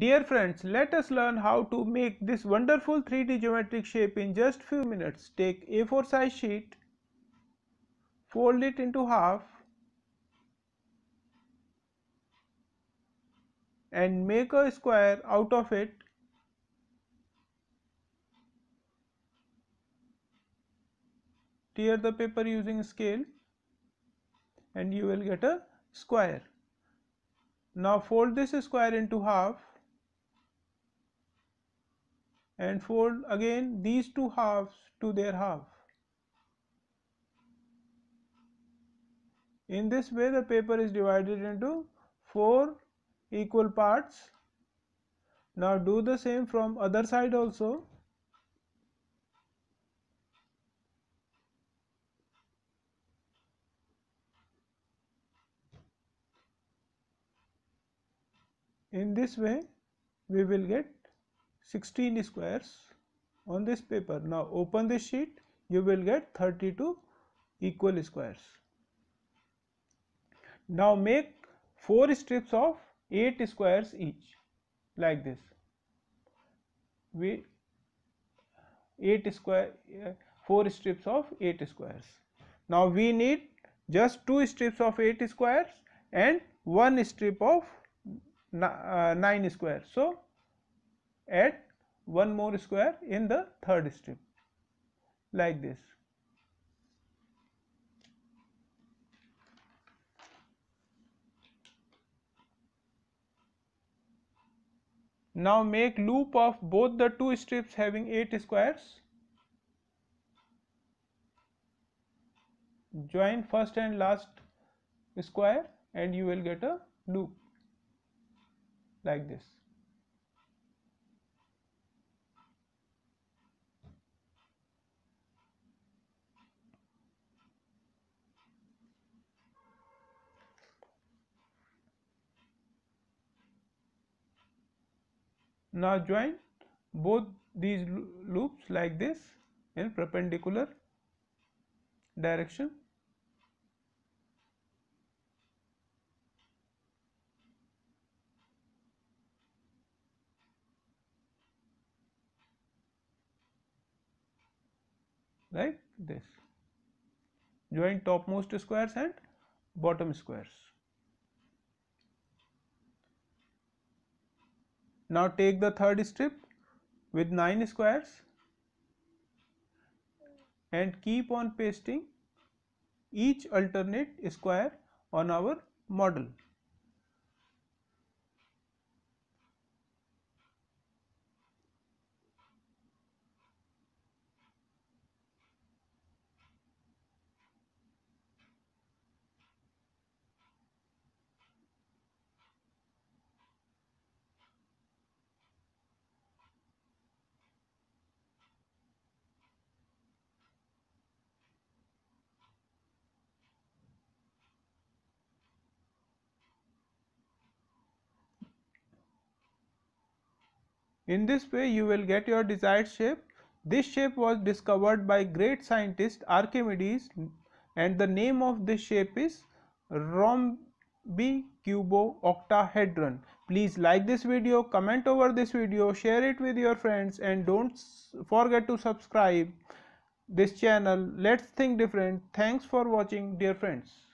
Dear friends, let us learn how to make this wonderful 3D geometric shape in just few minutes. Take A4 size sheet, fold it into half and make a square out of it. Tear the paper using scale and you will get a square. Now fold this square into half and fold again these two halves to their half. In this way the paper is divided into 4 equal parts. Now do the same from other side also. In this way we will get 16 squares on this paper. Now open this sheet, you will get 32 equal squares. Now make 4 strips of 8 squares each like this. We 8 square uh, 4 strips of 8 squares. Now we need just 2 strips of 8 squares and 1 strip of uh, 9 squares. So add one more square in the third strip like this. Now make loop of both the two strips having 8 squares. Join first and last square and you will get a loop like this. now join both these lo loops like this in perpendicular direction like this join topmost squares and bottom squares Now take the third strip with 9 squares and keep on pasting each alternate square on our model. In this way you will get your desired shape. This shape was discovered by great scientist Archimedes and the name of this shape is rhombicuboctahedron. Please like this video, comment over this video, share it with your friends and don't forget to subscribe this channel. Let's think different. Thanks for watching dear friends.